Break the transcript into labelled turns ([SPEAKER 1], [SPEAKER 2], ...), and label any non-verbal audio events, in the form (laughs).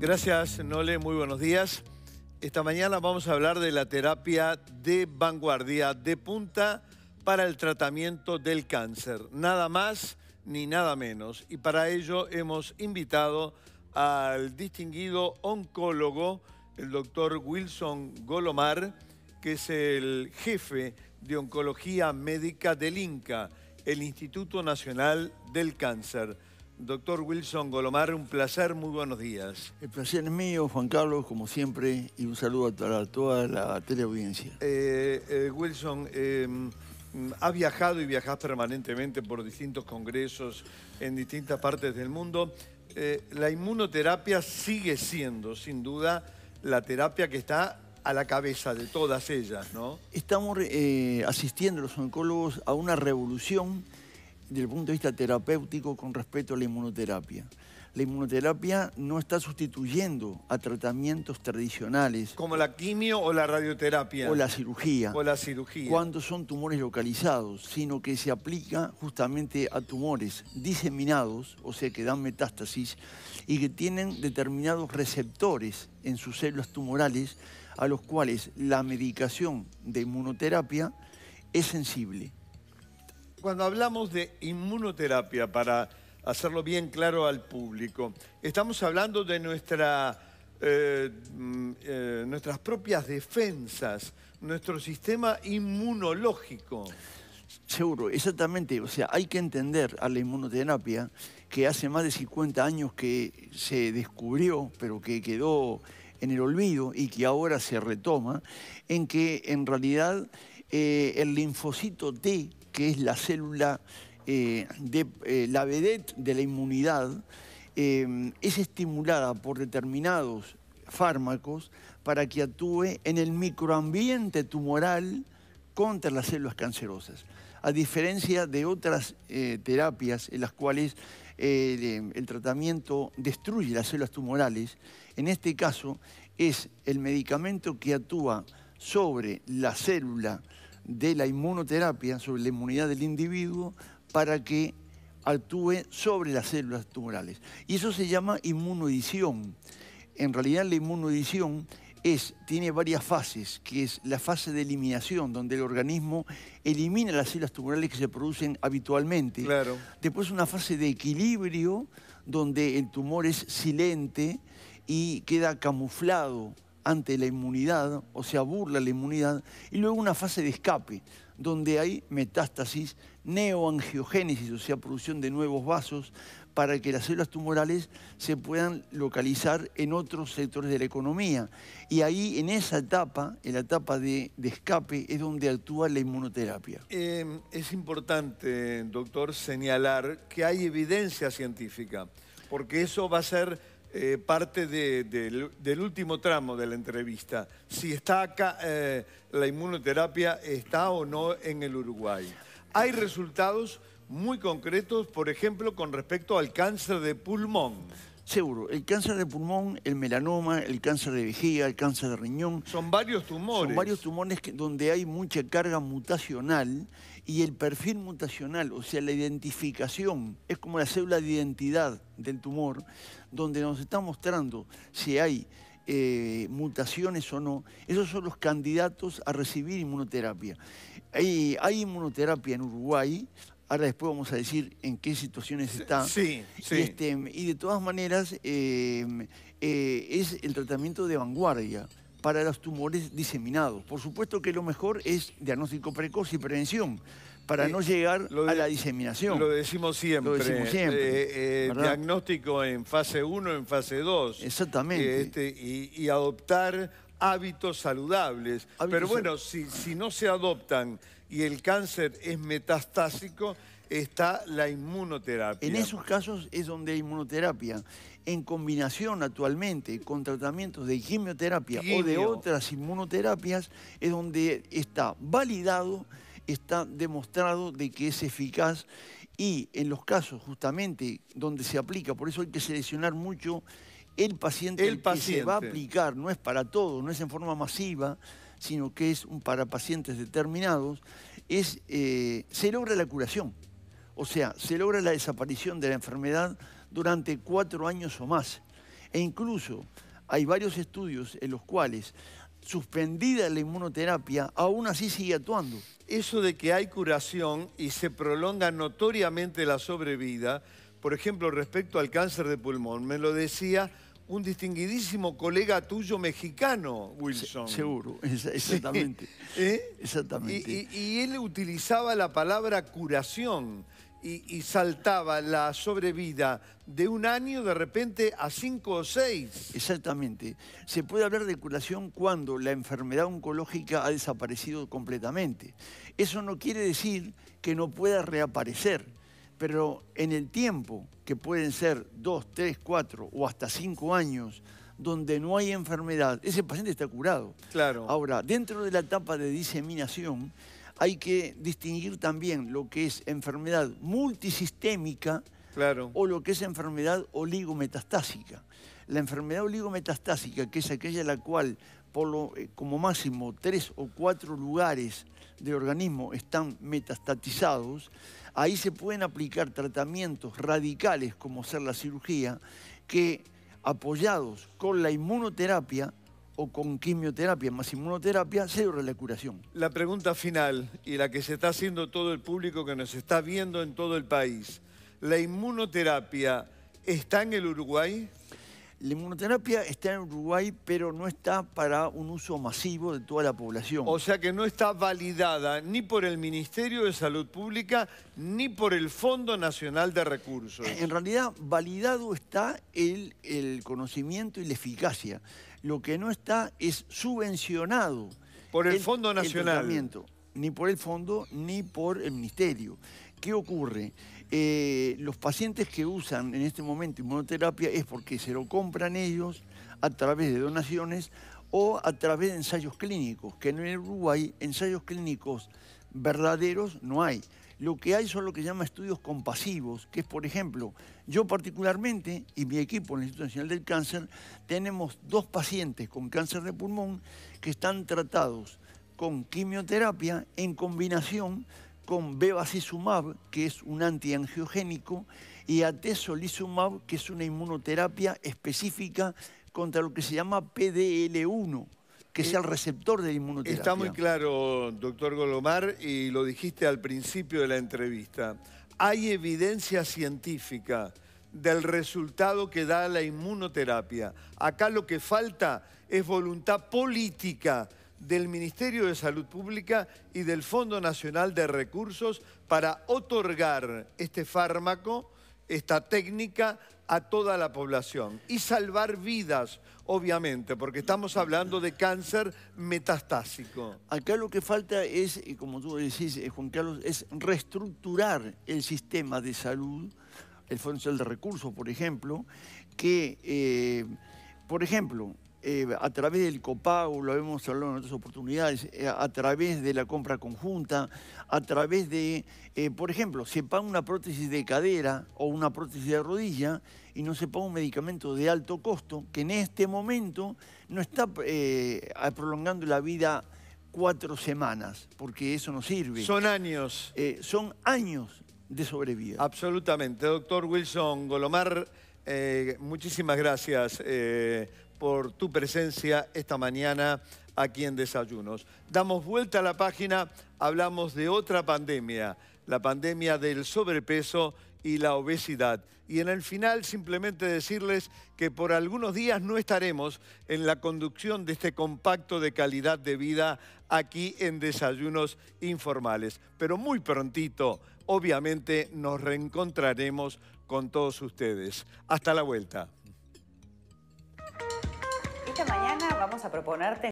[SPEAKER 1] Gracias, Nole. Muy buenos días. Esta mañana vamos a hablar de la terapia de vanguardia, de punta para el tratamiento del cáncer. Nada más ni nada menos. Y para ello hemos invitado al distinguido oncólogo, el doctor Wilson Golomar, que es el jefe de Oncología Médica del INCA, el Instituto Nacional del Cáncer. Doctor Wilson Golomar, un placer, muy buenos días.
[SPEAKER 2] El placer es mío, Juan Carlos, como siempre, y un saludo a toda, la teleaudiencia.
[SPEAKER 1] Eh, eh, Wilson, em, has viajado y viajas permanentemente por distintos congresos en distintas partes del mundo. Eh, la inmunoterapia sigue siendo, sin duda, la terapia que está a la cabeza de todas ellas, ¿no?
[SPEAKER 2] Estamos asistiendo los oncólogos a una revolución desde el punto de vista terapéutico con respecto a la inmunoterapia. La inmunoterapia no está sustituyendo a tratamientos tradicionales.
[SPEAKER 1] Como la quimio o la radioterapia. O la
[SPEAKER 2] cirugía. O la cirugía. Cuando son tumores localizados, sino que se aplica justamente a tumores diseminados, o sea, que dan metástasis, y que tienen determinados receptores en sus células tumorales a los cuales la medicación de inmunoterapia es sensible. Cuando hablamos de
[SPEAKER 1] inmunoterapia, para hacerlo bien claro al público, estamos hablando de nuestra, eh, mm, eh, nuestras propias defensas, nuestro sistema inmunológico.
[SPEAKER 2] Seguro, exactamente. O sea, hay que entender a la inmunoterapia que hace más de 50 años que se descubrió, pero que quedó en el olvido y que ahora se retoma, en que en realidad eh, el linfocito T que es la célula eh, de eh, la vedette de la inmunidad, eh, es estimulada por determinados fármacos para que actúe en el microambiente tumoral contra las células cancerosas, a diferencia de otras terapias en las cuales el tratamiento destruye las células tumorales, en este caso es el medicamento que actúa sobre la célula de la inmunoterapia sobre la inmunidad del individuo para que actúe sobre las células tumorales. Y eso se llama inmunodición. En realidad la inmunodición es, tiene varias fases, que es la fase de eliminación, donde el organismo elimina las células tumorales que se producen habitualmente. Claro. Después una fase de equilibrio, donde el tumor es silente y queda camuflado ante la inmunidad, o sea, burla la inmunidad, y luego una fase de escape, donde hay metástasis, neoangiogénesis, o sea, producción de nuevos vasos, para que las células tumorales se puedan localizar en otros sectores de la economía. Y ahí, en esa etapa, en la etapa de, escape, es donde actúa la inmunoterapia.
[SPEAKER 1] Eh, es importante, doctor, señalar que hay evidencia científica, porque eso va a ser eh, parte del último tramo de la entrevista, si está acá eh, la inmunoterapia, está o no en el Uruguay. Hay resultados muy
[SPEAKER 2] concretos, por ejemplo, con respecto al cáncer de pulmón. Seguro, el cáncer de pulmón, el melanoma, el cáncer de vejiga, el cáncer de riñón. Son varios tumores. Son varios tumores donde hay mucha carga mutacional y el perfil mutacional, o sea, la identificación, es como la célula de identidad del tumor, donde nos está mostrando si hay eh, mutaciones o no. Esos son los candidatos a recibir inmunoterapia. Hay, hay inmunoterapia en Uruguay, Ahora después vamos a decir en qué situaciones está. Sí, sí. Y, este, de todas maneras, em, eh, es el tratamiento de vanguardia para los tumores diseminados. Por supuesto que lo mejor es diagnóstico precoz y prevención para no llegar a la diseminación. Lo decimos siempre. Lo decimos siempre. Eh, eh,
[SPEAKER 1] diagnóstico en fase 1, en fase 2.
[SPEAKER 2] Exactamente.
[SPEAKER 1] Este, y, adoptar hábitos saludables. Pero bueno, si, si no se adoptan y el cáncer es metastásico, está la inmunoterapia. En esos
[SPEAKER 2] casos es donde hay inmunoterapia, en combinación actualmente con tratamientos de quimioterapia o de otras inmunoterapias, es donde está validado, está demostrado de que es eficaz y en los casos justamente donde se aplica, por eso hay que seleccionar mucho el paciente, que se va a aplicar, no es para todo, no es en forma masiva, sino que es un para pacientes determinados, es, eh, se logra la curación. O sea, se logra la desaparición de la enfermedad durante cuatro años o más. E incluso hay varios estudios en los cuales suspendida la inmunoterapia, aún así sigue actuando. Eso de que hay curación y se prolonga notoriamente
[SPEAKER 1] la sobrevida, por ejemplo, respecto al cáncer de pulmón. Me lo decía un distinguidísimo colega tuyo mexicano, Wilson. seguro, (laughs) exactamente. ¿Eh? exactamente. Y, él utilizaba la palabra curación y,
[SPEAKER 2] y, saltaba la sobrevida de un año de repente a cinco o seis. Exactamente. Se puede hablar de curación cuando la enfermedad oncológica ha desaparecido completamente. Eso no quiere decir que no pueda reaparecer pero en el tiempo, que pueden ser dos, tres, cuatro o hasta cinco años, donde no hay enfermedad, ese paciente está curado. Claro. Ahora, dentro de la etapa de diseminación, hay que distinguir también lo que es enfermedad multisistémica claro. o lo que es enfermedad oligometastásica. La enfermedad oligometastásica, que es aquella la cual por eh, como máximo tres o cuatro lugares del organismo están metastatizados, ahí se pueden aplicar tratamientos radicales como ser la cirugía, que apoyados con la inmunoterapia o con quimioterapia más inmunoterapia, se la curación.
[SPEAKER 1] La pregunta final y la que se está haciendo todo el público que nos está viendo en todo el país,
[SPEAKER 2] ¿la inmunoterapia está en el Uruguay? La inmunoterapia está en Uruguay, pero no está para un uso masivo de toda la población. O sea que no está validada ni por el Ministerio
[SPEAKER 1] de Salud Pública ni por el Fondo
[SPEAKER 2] Nacional de Recursos. En realidad, validado está el, conocimiento y la eficacia. Lo que no está es subvencionado. Por el, Fondo Nacional. ni por el Fondo ni por el Ministerio. ¿Qué ocurre? Eh, los pacientes que usan en este momento inmunoterapia es porque se lo compran ellos a través de donaciones o a través de ensayos clínicos, que en el Uruguay ensayos clínicos verdaderos no hay. Lo que hay son lo que se llama estudios compasivos, que es, por ejemplo, yo particularmente y mi equipo en el Instituto Nacional del Cáncer, tenemos dos pacientes con cáncer de pulmón que están tratados con quimioterapia en combinación con bevacizumab, que es un antiangiogénico, y atezolizumab, que es una inmunoterapia específica contra lo que se llama PDL1, que es eh, el receptor de la inmunoterapia. Está muy
[SPEAKER 1] claro, doctor Golomar, y lo dijiste al principio de la entrevista. Hay evidencia científica del resultado que da la inmunoterapia. Acá lo que falta es voluntad política del Ministerio de Salud Pública y del Fondo Nacional de Recursos para otorgar este fármaco, esta técnica a toda la población y salvar vidas,
[SPEAKER 2] obviamente, porque estamos hablando de cáncer metastásico. Acá lo que falta es, como tú decís, eh, Juan Carlos, es reestructurar el sistema de salud, el Fondo Nacional de Recursos, por ejemplo, que, eh, por ejemplo, eh, a través del copago, lo hemos hablado en otras oportunidades, eh, a través de la compra conjunta, a través de, eh, por ejemplo, se paga una prótesis de cadera o una prótesis de rodilla y no se paga un medicamento de alto costo que en este momento no está prolongando la vida cuatro semanas, porque eso no sirve. Son años. son años de sobrevida.
[SPEAKER 1] Absolutamente. Doctor Wilson Golomar... Eh, muchísimas gracias eh, por tu presencia esta mañana aquí en Desayunos. Damos vuelta a la página, hablamos de otra pandemia, la pandemia del sobrepeso y la obesidad. Y en el final simplemente decirles que por algunos días no estaremos en la conducción de este compacto de calidad de vida aquí en Desayunos Informales. Pero muy prontito, obviamente, nos reencontraremos con todos ustedes. Hasta la vuelta.
[SPEAKER 2] Esta mañana vamos a proponerte...